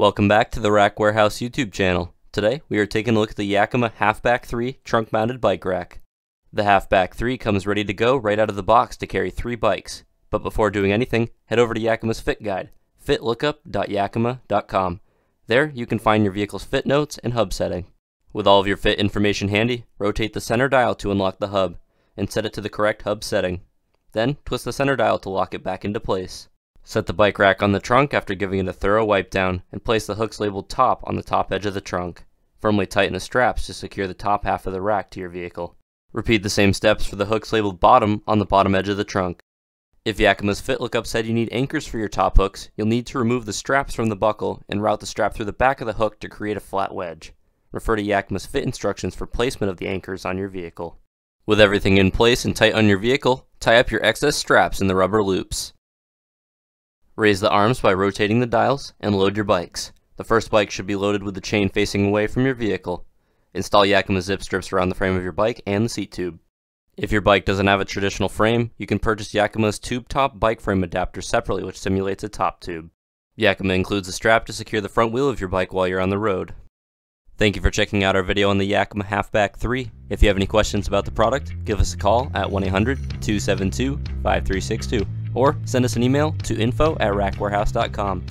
Welcome back to the Rack Warehouse YouTube channel. Today, we are taking a look at the Yakima Halfback 3 trunk-mounted bike rack. The Halfback 3 comes ready to go right out of the box to carry three bikes. But before doing anything, head over to Yakima's Fit Guide, fitlookup.yakima.com. There, you can find your vehicle's fit notes and hub setting. With all of your fit information handy, rotate the center dial to unlock the hub, and set it to the correct hub setting. Then, twist the center dial to lock it back into place. Set the bike rack on the trunk after giving it a thorough wipe down and place the hooks labeled top on the top edge of the trunk. Firmly tighten the straps to secure the top half of the rack to your vehicle. Repeat the same steps for the hooks labeled bottom on the bottom edge of the trunk. If Yakima's Fit Up said you need anchors for your top hooks, you'll need to remove the straps from the buckle and route the strap through the back of the hook to create a flat wedge. Refer to Yakima's Fit instructions for placement of the anchors on your vehicle. With everything in place and tight on your vehicle, tie up your excess straps in the rubber loops. Raise the arms by rotating the dials and load your bikes. The first bike should be loaded with the chain facing away from your vehicle. Install Yakima zip strips around the frame of your bike and the seat tube. If your bike doesn't have a traditional frame, you can purchase Yakima's tube top bike frame adapter separately which simulates a top tube. Yakima includes a strap to secure the front wheel of your bike while you're on the road. Thank you for checking out our video on the Yakima Halfback 3. If you have any questions about the product, give us a call at 1-800-272-5362 or send us an email to info at rackwarehouse.com.